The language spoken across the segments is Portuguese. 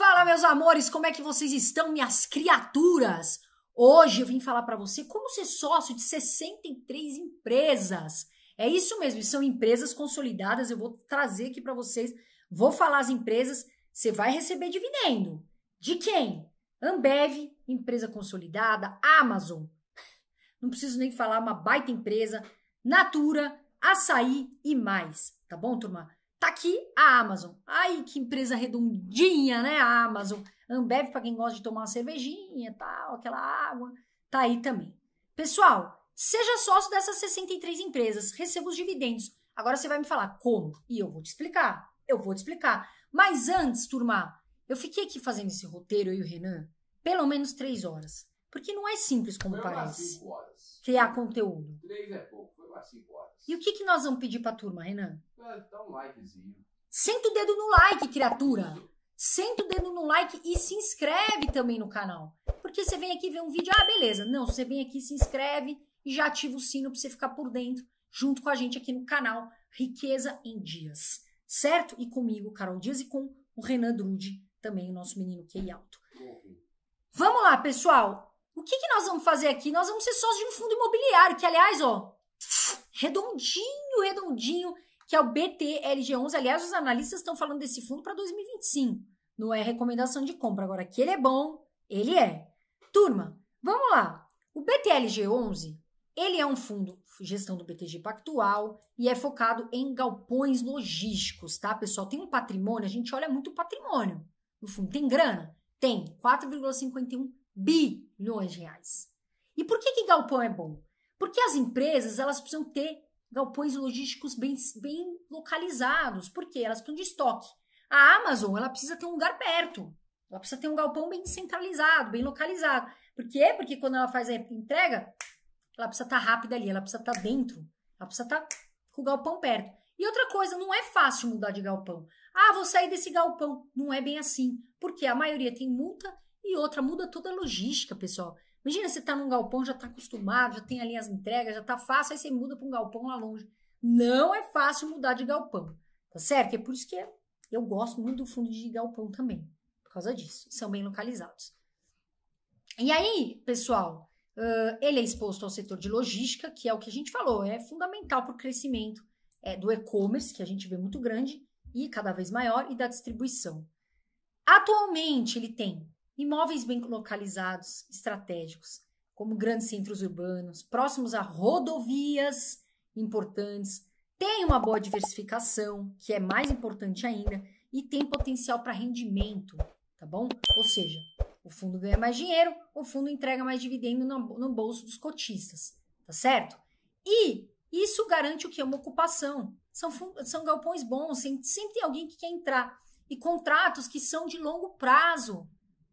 Fala, meus amores, como é que vocês estão, minhas criaturas? Hoje eu vim falar para você como ser sócio de 63 empresas. É isso mesmo, são empresas consolidadas. Eu vou trazer aqui para vocês, vou falar as empresas. Você vai receber dividendo. De quem? Ambev, empresa consolidada, Amazon. Não preciso nem falar, uma baita empresa, Natura, Açaí e mais, tá bom, turma? Tá aqui a Amazon. Ai, que empresa redondinha, né? A Amazon. Ambev, para quem gosta de tomar uma cervejinha, tal, aquela água. Tá aí também. Pessoal, seja sócio dessas 63 empresas, receba os dividendos. Agora você vai me falar como? E eu vou te explicar. Eu vou te explicar. Mas antes, turma, eu fiquei aqui fazendo esse roteiro, eu e o Renan, pelo menos três horas. Porque não é simples como Três é parece. Criar conteúdo. Três é pouco para 5 horas. E o que, que nós vamos pedir para a turma, Renan? Ah, dá um likezinho. Senta o dedo no like, criatura. Senta o dedo no like e se inscreve também no canal. Porque você vem aqui ver um vídeo, ah, beleza. Não, você vem aqui, se inscreve e já ativa o sino para você ficar por dentro, junto com a gente aqui no canal Riqueza em Dias. Certo? E comigo, Carol Dias, e com o Renan Drude, também o nosso menino QI alto. Vamos lá, pessoal. O que, que nós vamos fazer aqui? Nós vamos ser sócios de um fundo imobiliário, que, aliás, ó, redondinho, redondinho, que é o BTLG11. Aliás, os analistas estão falando desse fundo para 2025. Não é recomendação de compra. Agora, que ele é bom, ele é. Turma, vamos lá. O BTLG11, ele é um fundo gestão do BTG Pactual e é focado em galpões logísticos, tá, pessoal? Tem um patrimônio, a gente olha muito patrimônio. No fundo, tem grana? Tem, 4,51 bilhões de reais. E por que, que galpão é bom? Porque as empresas elas precisam ter galpões logísticos bem, bem localizados, porque elas precisam de estoque. A Amazon ela precisa ter um lugar perto, ela precisa ter um galpão bem centralizado, bem localizado. Por quê? Porque quando ela faz a entrega, ela precisa estar tá rápida ali, ela precisa estar tá dentro, ela precisa estar tá com o galpão perto. E outra coisa, não é fácil mudar de galpão. Ah, vou sair desse galpão. Não é bem assim, porque a maioria tem multa e outra muda toda a logística, pessoal. Imagina você tá num galpão, já tá acostumado, já tem ali as entregas, já tá fácil, aí você muda para um galpão lá longe. Não é fácil mudar de galpão, tá certo? É por isso que é, eu gosto muito do fundo de galpão também, por causa disso. São bem localizados. E aí, pessoal, Uh, ele é exposto ao setor de logística, que é o que a gente falou, é fundamental para o crescimento é, do e-commerce, que a gente vê muito grande e cada vez maior, e da distribuição. Atualmente, ele tem Imóveis bem localizados, estratégicos, como grandes centros urbanos, próximos a rodovias importantes, tem uma boa diversificação, que é mais importante ainda, e tem potencial para rendimento, tá bom? Ou seja, o fundo ganha mais dinheiro, o fundo entrega mais dividendo no bolso dos cotistas, tá certo? E isso garante o que? Uma ocupação. São, são galpões bons, sempre tem alguém que quer entrar. E contratos que são de longo prazo,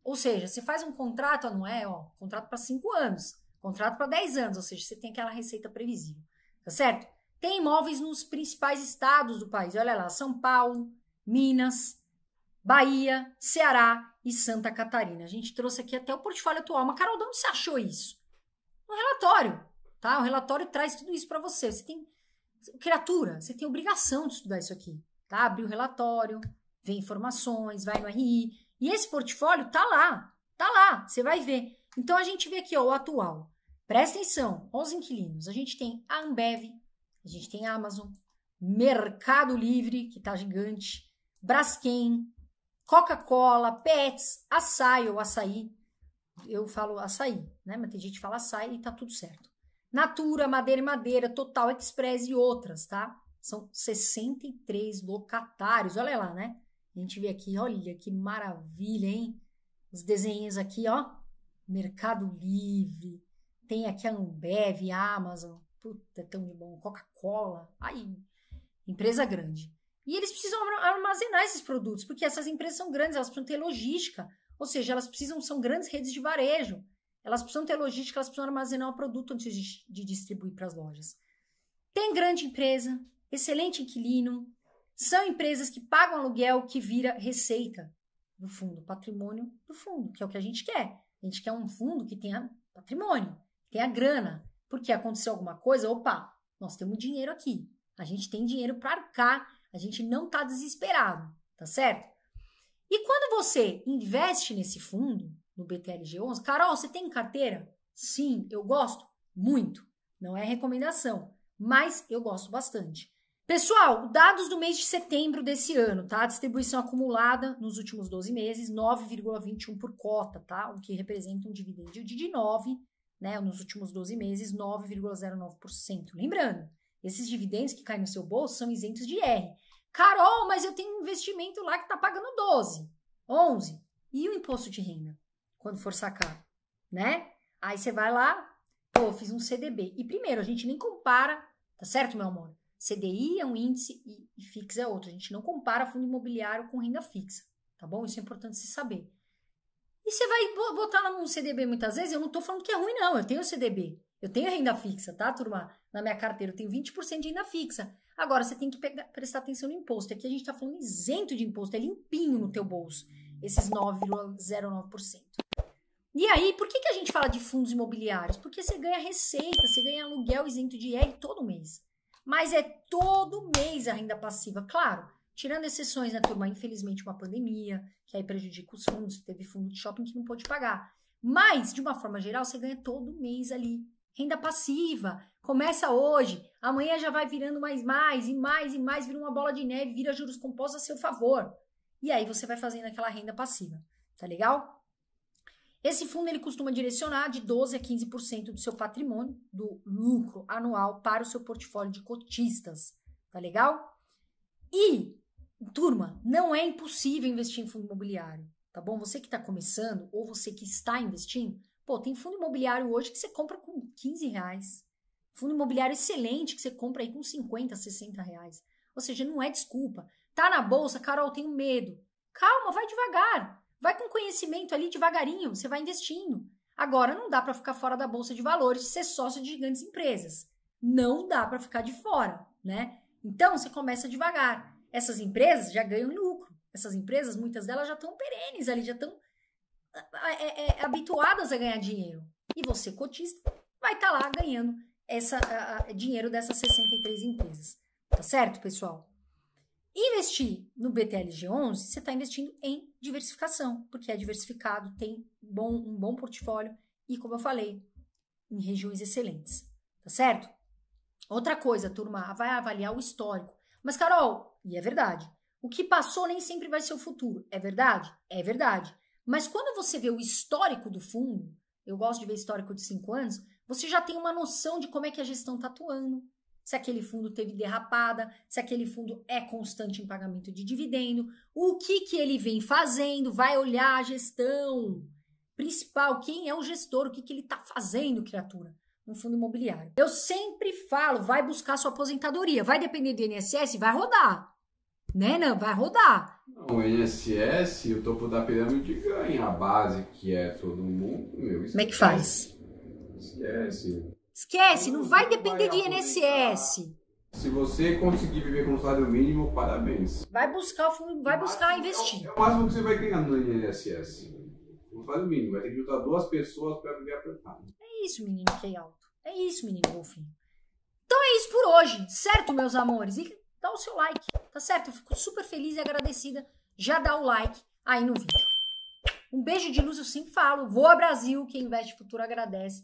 ou seja, você faz um contrato anual, é, ó, contrato para 5 anos, contrato para 10 anos, ou seja, você tem aquela receita previsível, tá certo? Tem imóveis nos principais estados do país, olha lá, São Paulo, Minas, Bahia, Ceará e Santa Catarina. A gente trouxe aqui até o portfólio atual, mas Carol, de onde você achou isso? No relatório, tá? O relatório traz tudo isso para você, você tem criatura, você tem obrigação de estudar isso aqui, tá? abre o relatório, vê informações, vai no RI, e esse portfólio tá lá, tá lá, você vai ver. Então a gente vê aqui ó, o atual. Presta atenção, os inquilinos. A gente tem a Ambev, a gente tem a Amazon, Mercado Livre, que tá gigante, Braskem, Coca-Cola, Pets, açaí ou açaí. Eu falo açaí, né? Mas tem gente que fala açaí e tá tudo certo. Natura, Madeira e Madeira, Total Express e outras, tá? São 63 locatários, olha lá, né? A gente vê aqui, olha que maravilha, hein? Os desenhos aqui, ó. Mercado Livre. Tem aqui a Ambev, a Amazon. Puta, é tão de bom. Coca-Cola. Aí, empresa grande. E eles precisam armazenar esses produtos, porque essas empresas são grandes, elas precisam ter logística. Ou seja, elas precisam, são grandes redes de varejo. Elas precisam ter logística, elas precisam armazenar o produto antes de, de distribuir para as lojas. Tem grande empresa, excelente inquilino, são empresas que pagam aluguel que vira receita do fundo, patrimônio do fundo, que é o que a gente quer. A gente quer um fundo que tenha patrimônio, que tenha grana, porque aconteceu alguma coisa, opa, nós temos dinheiro aqui. A gente tem dinheiro para arcar, a gente não está desesperado, tá certo? E quando você investe nesse fundo, no BTLG11, Carol, você tem carteira? Sim, eu gosto muito. Não é recomendação, mas eu gosto bastante. Pessoal, dados do mês de setembro desse ano, tá? Distribuição acumulada nos últimos 12 meses, 9,21 por cota, tá? O que representa um dividendo de 9, né? Nos últimos 12 meses, 9,09%. Lembrando, esses dividendos que caem no seu bolso são isentos de R. Carol, mas eu tenho um investimento lá que tá pagando 12, 11. E o imposto de renda, quando for sacar, né? Aí você vai lá, pô, fiz um CDB. E primeiro, a gente nem compara, tá certo, meu amor? CDI é um índice e, fixo FIX é outro. A gente não compara fundo imobiliário com renda fixa, tá bom? Isso é importante se saber. E você vai botar lá num CDB muitas vezes, eu não estou falando que é ruim, não. Eu tenho CDB, eu tenho renda fixa, tá, turma? Na minha carteira eu tenho 20% de renda fixa. Agora você tem que pegar, prestar atenção no imposto. Aqui a gente está falando isento de imposto, é limpinho no teu bolso, esses 9,09%. E aí, por que, que a gente fala de fundos imobiliários? Porque você ganha receita, você ganha aluguel isento de IR todo mês mas é todo mês a renda passiva, claro. Tirando exceções, né, turma? Infelizmente, uma pandemia, que aí prejudica os fundos, teve fundo de shopping que não pôde pagar. Mas, de uma forma geral, você ganha todo mês ali. Renda passiva. Começa hoje, amanhã já vai virando mais, mais e mais e mais, vira uma bola de neve, vira juros compostos a seu favor. E aí você vai fazendo aquela renda passiva. Tá legal? Esse fundo ele costuma direcionar de 12 a 15% do seu patrimônio, do lucro anual para o seu portfólio de cotistas, tá legal? E, turma, não é impossível investir em fundo imobiliário, tá bom? Você que está começando ou você que está investindo, pô, tem fundo imobiliário hoje que você compra com 15 reais. Fundo imobiliário excelente que você compra aí com 50, 60 reais. Ou seja, não é desculpa. Tá na bolsa, Carol, tenho medo. Calma, vai devagar. Vai com conhecimento ali devagarinho, você vai investindo. Agora não dá para ficar fora da bolsa de valores e ser sócio de gigantes empresas. Não dá para ficar de fora, né? Então você começa devagar. Essas empresas já ganham lucro. Essas empresas, muitas delas já estão perenes ali, já estão é, é, habituadas a ganhar dinheiro. E você, cotista, vai estar tá lá ganhando essa, a, a, dinheiro dessas 63 empresas. Tá certo, pessoal? Investir no BTLG11, você está investindo em diversificação, porque é diversificado, tem bom, um bom portfólio e, como eu falei, em regiões excelentes, tá certo? Outra coisa, turma, vai avaliar o histórico. Mas, Carol, e é verdade, o que passou nem sempre vai ser o futuro. É verdade? É verdade. Mas quando você vê o histórico do fundo, eu gosto de ver histórico de cinco anos, você já tem uma noção de como é que a gestão está atuando, se aquele fundo teve derrapada, se aquele fundo é constante em pagamento de dividendo, o que, que ele vem fazendo, vai olhar a gestão principal, quem é o gestor, o que, que ele está fazendo, criatura, no fundo imobiliário. Eu sempre falo, vai buscar sua aposentadoria, vai depender do INSS, vai rodar. Né, não, vai rodar. Não, o INSS, o topo da pirâmide ganha a base, que é todo mundo, meu. Como é que faz? Esquece. Esquece, não vai depender de INSS. Se você conseguir viver com o salário mínimo, parabéns. Vai buscar, vai buscar investir. É, é o máximo que você vai ganhar no INSS. O salário mínimo, vai ter que juntar duas pessoas para viver apertado. É isso, menino que é alto. É isso, menino golfinho. Então é isso por hoje, certo, meus amores? E dá o seu like, tá certo? Eu fico super feliz e agradecida. Já dá o like aí no vídeo. Um beijo de luz, eu sempre falo. Voa Brasil, quem investe futuro agradece.